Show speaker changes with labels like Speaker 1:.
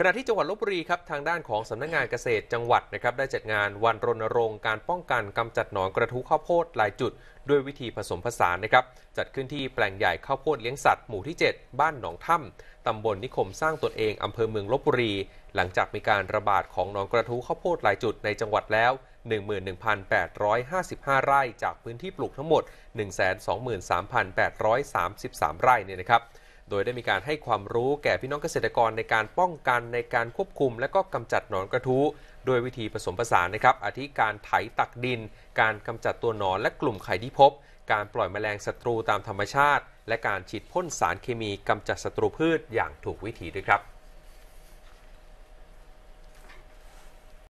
Speaker 1: ขณะที่จังหวัดลบบุรีครับ ทางด้านของสำนักงงานเกษตรจังหวัดนะครับได้จัดงานวันรณรงค์การป้องกันกำจัดหนอนกระทุข้าวโพดหลายจุด ด้วยวิธีผสมผสานนะครับ จัดขึ้นที่แปลงใหญ่ข้าวโพดเลี้ยงสัตว์หมู่ที่ 7 บ้านหนองถ้ำตำบลนนิคมสร้างตนเองอำเภอเมืองลบบุรี หลังจากมีการระบาดของหนอนกระทุข้าวโพดหลายจุดในจังหวัดแล้ว 11,855ไร่จากพื้นที่ปลูกทั้งหมด123,833ไร่เนี่ยนะครับโดยได้มีการให้ความรู้แก่พี่น้องเกษตรกรในการป้องกันในการควบคุมและก็กำจัดหนอนกระทู้วดยวิธีผสมผสานนะครับ อาทิการไถตักดิน การกำจัดตัวหนอนและกลุ่มไข่ที่พบ การปล่อยแมลงศัตรูตามธรรมชาติ และการฉีดพ่นสารเคมี กำจัดศัตรูพืชอย่างถูกวิธีด้วยครับ